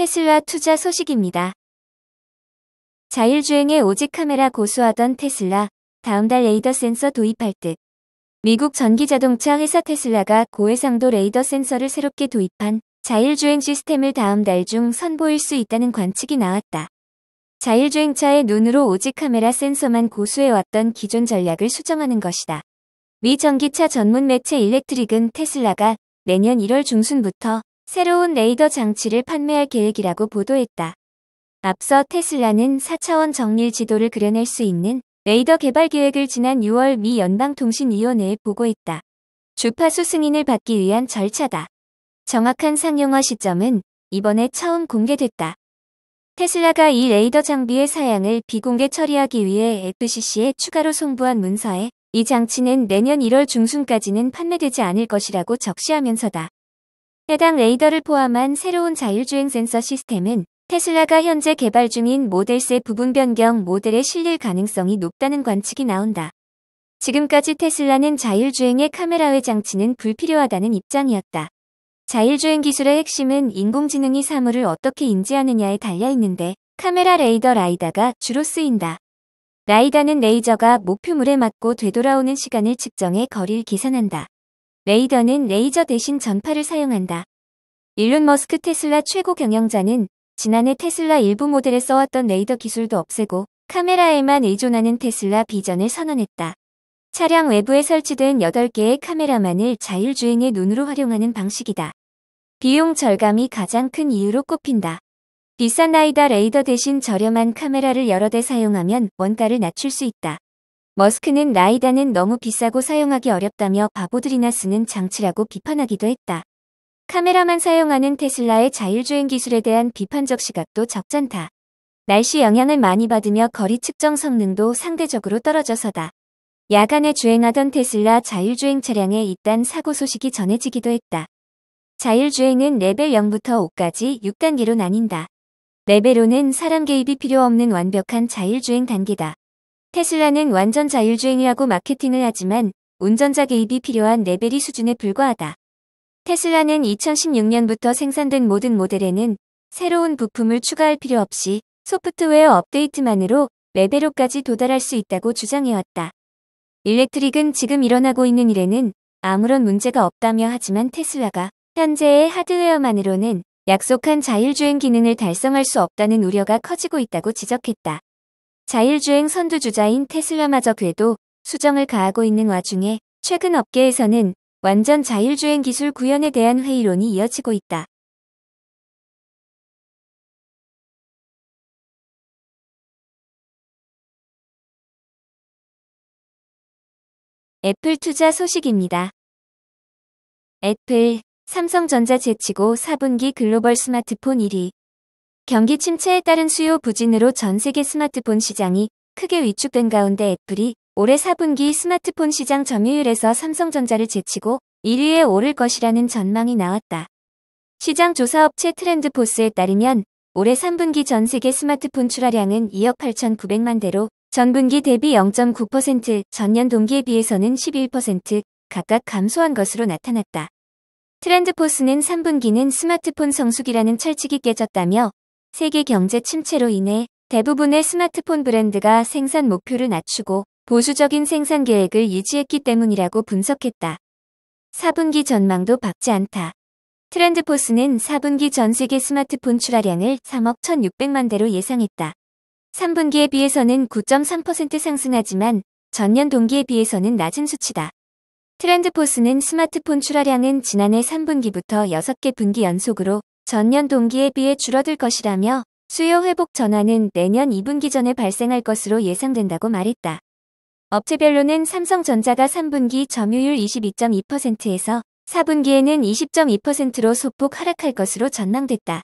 테슬라 투자 소식입니다. 자율주행에 오직 카메라 고수하던 테슬라, 다음 달 레이더 센서 도입할 듯. 미국 전기자동차 회사 테슬라가 고해상도 레이더 센서를 새롭게 도입한 자율주행 시스템을 다음 달 중 선보일 수 있다는 관측이 나왔다. 자율주행차의 눈으로 오직 카메라 센서만 고수해왔던 기존 전략을 수정하는 것이다. 미 전기차 전문 매체 일렉트릭은 테슬라가 내년 1월 중순부터 새로운 레이더 장치를 판매할 계획이라고 보도했다. 앞서 테슬라는 4차원 정밀 지도를 그려낼 수 있는 레이더 개발 계획을 지난 6월 미 연방통신위원회에 보고했다. 주파수 승인을 받기 위한 절차다. 정확한 상용화 시점은 이번에 처음 공개됐다. 테슬라가 이 레이더 장비의 사양을 비공개 처리하기 위해 FCC에 추가로 송부한 문서에 이 장치는 내년 1월 중순까지는 판매되지 않을 것이라고 적시하면서다. 해당 레이더를 포함한 새로운 자율주행 센서 시스템은 테슬라가 현재 개발 중인 모델세 부분 변경 모델에 실릴 가능성이 높다는 관측이 나온다. 지금까지 테슬라는 자율주행의 카메라 의 장치는 불필요하다는 입장이었다. 자율주행 기술의 핵심은 인공지능이 사물을 어떻게 인지하느냐에 달려있는데 카메라 레이더 라이다가 주로 쓰인다. 라이다는 레이저가 목표물에 맞고 되돌아오는 시간을 측정해 거리를 계산한다. 레이더는 레이저 대신 전파를 사용한다. 일론 머스크 테슬라 최고 경영자는 지난해 테슬라 일부 모델에 써왔던 레이더 기술도 없애고 카메라에만 의존하는 테슬라 비전을 선언했다. 차량 외부에 설치된 8개의 카메라만을 자율주행의 눈으로 활용하는 방식이다. 비용 절감이 가장 큰 이유로 꼽힌다. 비싼 라이다 레이더 대신 저렴한 카메라를 여러 대 사용하면 원가를 낮출 수 있다. 머스크는 라이다는 너무 비싸고 사용하기 어렵다며 바보들이나 쓰는 장치라고 비판하기도 했다. 카메라만 사용하는 테슬라의 자율주행 기술에 대한 비판적 시각도 적잖다. 날씨 영향을 많이 받으며 거리 측정 성능도 상대적으로 떨어져서다. 야간에 주행하던 테슬라 자율주행 차량에 이딴 사고 소식이 전해지기도 했다. 자율주행은 레벨 0부터 5까지 6단계로 나뉜다. 레벨 5는 사람 개입이 필요 없는 완벽한 자율주행 단계다. 테슬라는 완전 자율주행이라고 마케팅을 하지만 운전자 개입이 필요한 레벨이 수준에 불과하다. 테슬라는 2016년부터 생산된 모든 모델에는 새로운 부품을 추가할 필요 없이 소프트웨어 업데이트만으로 레벨로까지 도달할 수 있다고 주장해왔다. 일렉트릭은 지금 일어나고 있는 일에는 아무런 문제가 없다며 하지만 테슬라가 현재의 하드웨어만으로는 약속한 자율주행 기능을 달성할 수 없다는 우려가 커지고 있다고 지적했다. 자율주행 선두주자인 테슬라마저 궤도 수정을 가하고 있는 와중에 최근 업계에서는 완전 자율주행 기술 구현에 대한 회의론이 이어지고 있다. 애플 투자 소식입니다. 애플, 삼성전자 제치고 4분기 글로벌 스마트폰 1위, 경기 침체에 따른 수요 부진으로 전 세계 스마트폰 시장이 크게 위축된 가운데 애플이 올해 4분기 스마트폰 시장 점유율에서 삼성전자를 제치고 1위에 오를 것이라는 전망이 나왔다. 시장 조사업체 트렌드포스에 따르면 올해 3분기 전 세계 스마트폰 출하량은 2억 8,900만 대로 전분기 대비 0.9%, 전년 동기에 비해서는 11% 각각 감소한 것으로 나타났다. 트렌드포스는 3분기는 스마트폰 성수기라는 철칙이 깨졌다며 세계 경제 침체로 인해 대부분의 스마트폰 브랜드가 생산 목표를 낮추고 보수적인 생산 계획을 유지했기 때문이라고 분석했다. 4분기 전망도 밝지 않다. 트렌드포스는 4분기 전 세계 스마트폰 출하량을 3억 1,600만 대로 예상했다. 3분기에 비해서는 9.3% 상승하지만 전년 동기에 비해서는 낮은 수치다. 트렌드포스는 스마트폰 출하량은 지난해 3분기부터 6개 분기 연속으로 전년 동기에 비해 줄어들 것이라며 수요 회복 전환은 내년 2분기 전에 발생할 것으로 예상된다고 말했다. 업체별로는 삼성전자가 3분기 점유율 22.2%에서 4분기에는 20.2%로 소폭 하락할 것으로 전망됐다.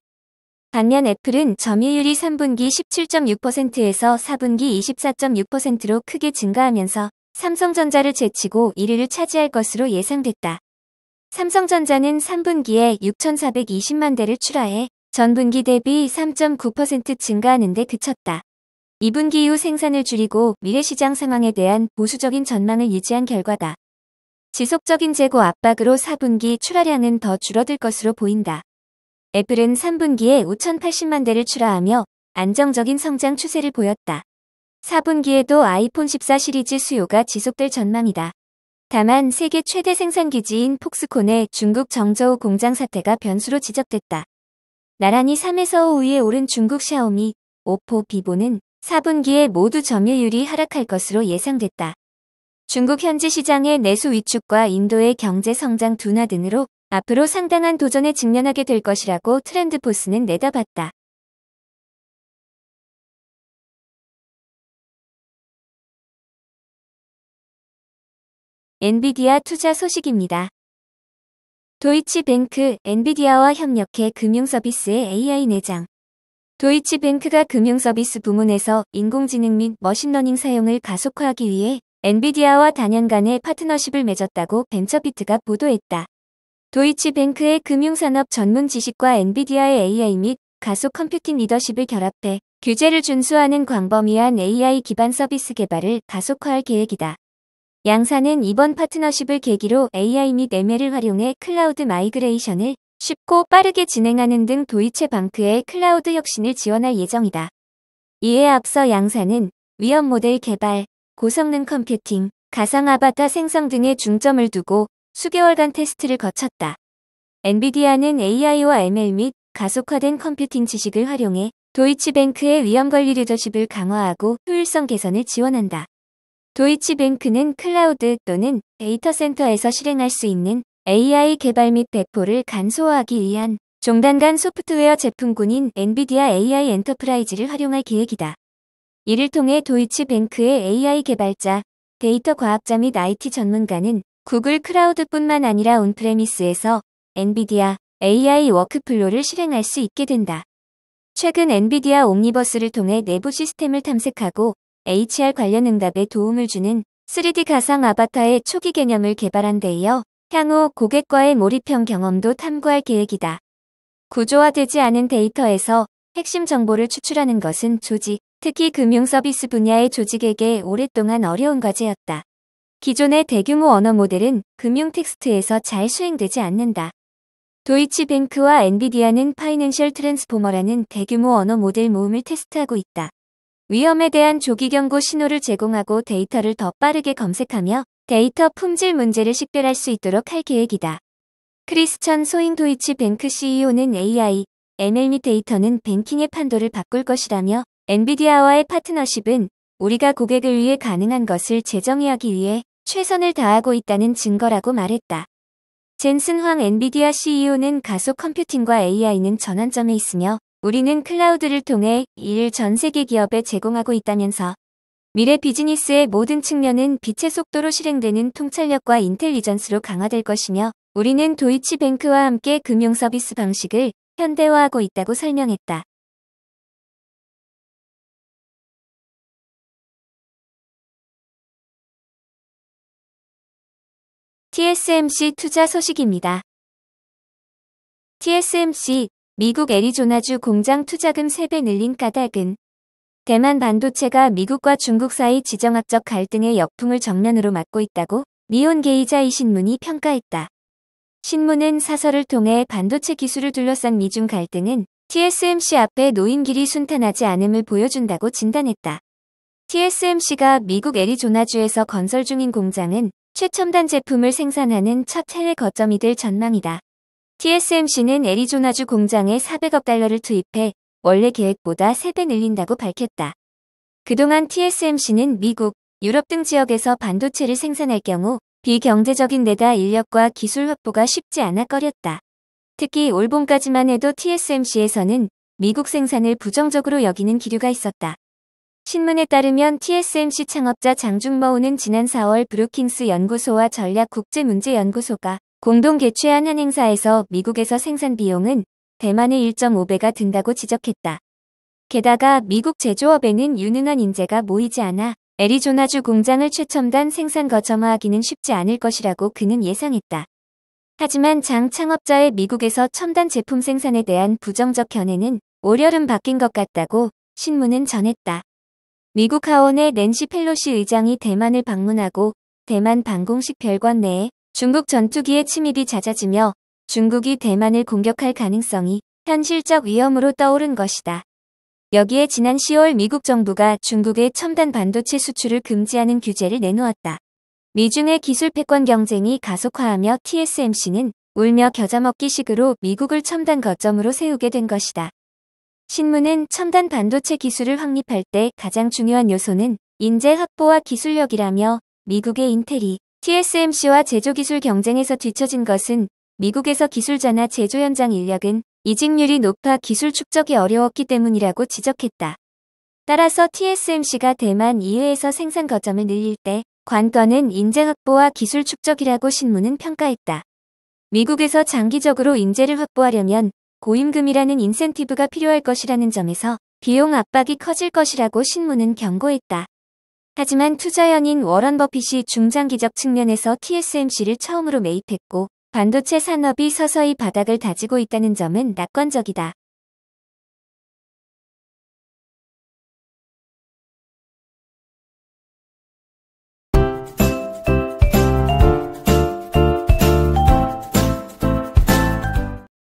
반면 애플은 점유율이 3분기 17.6%에서 4분기 24.6%로 크게 증가하면서 삼성전자를 제치고 1위를 차지할 것으로 예상됐다. 삼성전자는 3분기에 6,420만 대를 출하해 전분기 대비 3.9% 증가하는 데 그쳤다. 2분기 이후 생산을 줄이고 미래 시장 상황에 대한 보수적인 전망을 유지한 결과다. 지속적인 재고 압박으로 4분기 출하량은 더 줄어들 것으로 보인다. 애플은 3분기에 5,080만 대를 출하하며 안정적인 성장 추세를 보였다. 4분기에도 아이폰 14 시리즈 수요가 지속될 전망이다. 다만 세계 최대 생산기지인 폭스콘의 중국 정저우 공장 사태가 변수로 지적됐다. 나란히 3에서 5위에 오른 중국 샤오미, 오포, 비보는 4분기에 모두 점유율이 하락할 것으로 예상됐다. 중국 현지 시장의 내수 위축과 인도의 경제 성장 둔화 등으로 앞으로 상당한 도전에 직면하게 될 것이라고 트렌드포스는 내다봤다. 엔비디아 투자 소식입니다. 도이치뱅크, 엔비디아와 협력해 금융서비스 AI 내장. 도이치뱅크가 금융서비스 부문에서 인공지능 및 머신러닝 사용을 가속화하기 위해 엔비디아와 단연 간의 파트너십을 맺었다고 벤처비트가 보도했다. 도이치뱅크의 금융산업 전문 지식과 엔비디아의 AI 및 가속 컴퓨팅 리더십을 결합해 규제를 준수하는 광범위한 AI 기반 서비스 개발을 가속화할 계획이다. 양사는 이번 파트너십을 계기로 AI 및 ML을 활용해 클라우드 마이그레이션을 쉽고 빠르게 진행하는 등 도이체 방크의 클라우드 혁신을 지원할 예정이다. 이에 앞서 양사는 위험 모델 개발, 고성능 컴퓨팅, 가상 아바타 생성 등에 중점을 두고 수개월간 테스트를 거쳤다. 엔비디아는 AI와 ML 및 가속화된 컴퓨팅 지식을 활용해 도이치뱅크의 위험관리 리더십을 강화하고 효율성 개선을 지원한다. 도이치뱅크는 클라우드 또는 데이터센터에서 실행할 수 있는 AI 개발 및 배포를 간소화하기 위한 종단 간 소프트웨어 제품군인 엔비디아 AI 엔터프라이즈를 활용할 계획이다. 이를 통해 도이치뱅크의 AI 개발자, 데이터 과학자 및 IT 전문가는 구글 클라우드뿐만 아니라 온프레미스에서 엔비디아 AI 워크플로를 실행할 수 있게 된다. 최근 엔비디아 옴니버스를 통해 내부 시스템을 탐색하고 HR 관련 응답에 도움을 주는 3D 가상 아바타의 초기 개념을 개발한 데 이어 향후 고객과의 몰입형 경험도 탐구할 계획이다. 구조화되지 않은 데이터에서 핵심 정보를 추출하는 것은 조직, 특히 금융 서비스 분야의 조직에게 오랫동안 어려운 과제였다. 기존의 대규모 언어 모델은 금융 텍스트에서 잘 수행되지 않는다. 도이치뱅크와 엔비디아는 파이낸셜 트랜스포머라는 대규모 언어 모델 모음을 테스트하고 있다. 위험에 대한 조기 경고 신호를 제공하고 데이터를 더 빠르게 검색하며 데이터 품질 문제를 식별할 수 있도록 할 계획이다. 크리스천 소잉 도이치 뱅크 CEO는 AI, NL미 데이터는 뱅킹의 판도를 바꿀 것이라며 엔비디아와의 파트너십은 우리가 고객을 위해 가능한 것을 재정의하기 위해 최선을 다하고 있다는 증거라고 말했다. 젠슨 황 엔비디아 CEO는 가속 컴퓨팅과 AI는 전환점에 있으며 우리는 클라우드를 통해 일를전 세계 기업에 제공하고 있다면서 미래 비즈니스의 모든 측면은 빛의 속도로 실행되는 통찰력과 인텔리전스로 강화될 것이며 우리는 도이치뱅크와 함께 금융 서비스 방식을 현대화하고 있다고 설명했다. TSMC 투자 소식입니다. TSMC 미국 애리조나주 공장 투자금 3배 늘린 까닭은 대만 반도체가 미국과 중국 사이 지정학적 갈등의 역풍을 정면으로 맞고 있다고 미온 게이자이 신문이 평가했다. 신문은 사설을 통해 반도체 기술을 둘러싼 미중 갈등은 TSMC 앞에 노인 길이 순탄하지 않음을 보여준다고 진단했다. TSMC가 미국 애리조나주에서 건설 중인 공장은 최첨단 제품을 생산하는 첫 해외 거점이 될 전망이다. TSMC는 애리조나주 공장에 400억 달러를 투입해 원래 계획보다 3배 늘린다고 밝혔다. 그동안 TSMC는 미국, 유럽 등 지역에서 반도체를 생산할 경우 비경제적인 데다 인력과 기술 확보가 쉽지 않아 꺼렸다. 특히 올 봄까지만 해도 TSMC에서는 미국 생산을 부정적으로 여기는 기류가 있었다. 신문에 따르면 TSMC 창업자 장중머우는 지난 4월 브루킹스 연구소와 전략국제문제연구소가 공동 개최한 한 행사에서 미국에서 생산 비용은 대만의 1.5배가 든다고 지적했다. 게다가 미국 제조업에는 유능한 인재가 모이지 않아 애리조나주 공장을 최첨단 생산 거점화하기는 쉽지 않을 것이라고 그는 예상했다. 하지만 장 창업자의 미국에서 첨단 제품 생산에 대한 부정적 견해는 올여름 바뀐 것 같다고 신문은 전했다. 미국 하원의 낸시 펠로시 의장이 대만을 방문하고 대만 방공식 별관 내에 중국 전투기의 침입이 잦아지며 중국이 대만을 공격할 가능성이 현실적 위험으로 떠오른 것이다. 여기에 지난 10월 미국 정부가 중국의 첨단 반도체 수출을 금지하는 규제를 내놓았다. 미중의 기술 패권 경쟁이 가속화하며 TSMC는 울며 겨자먹기식으로 미국을 첨단 거점으로 세우게 된 것이다. 신문은 첨단 반도체 기술을 확립할 때 가장 중요한 요소는 인재 확보와 기술력이라며 미국의 인텔이 TSMC와 제조 기술 경쟁에서 뒤처진 것은 미국에서 기술자나 제조 현장 인력은 이직률이 높아 기술 축적이 어려웠기 때문이라고 지적했다. 따라서 TSMC가 대만 이외에서 생산 거점을 늘릴 때 관건은 인재 확보와 기술 축적이라고 신문은 평가했다. 미국에서 장기적으로 인재를 확보하려면 고임금이라는 인센티브가 필요할 것이라는 점에서 비용 압박이 커질 것이라고 신문은 경고했다. 하지만 투자연인 워런 버핏이 중장기적 측면에서 TSMC를 처음으로 매입했고 반도체 산업이 서서히 바닥을 다지고 있다는 점은 낙관적이다.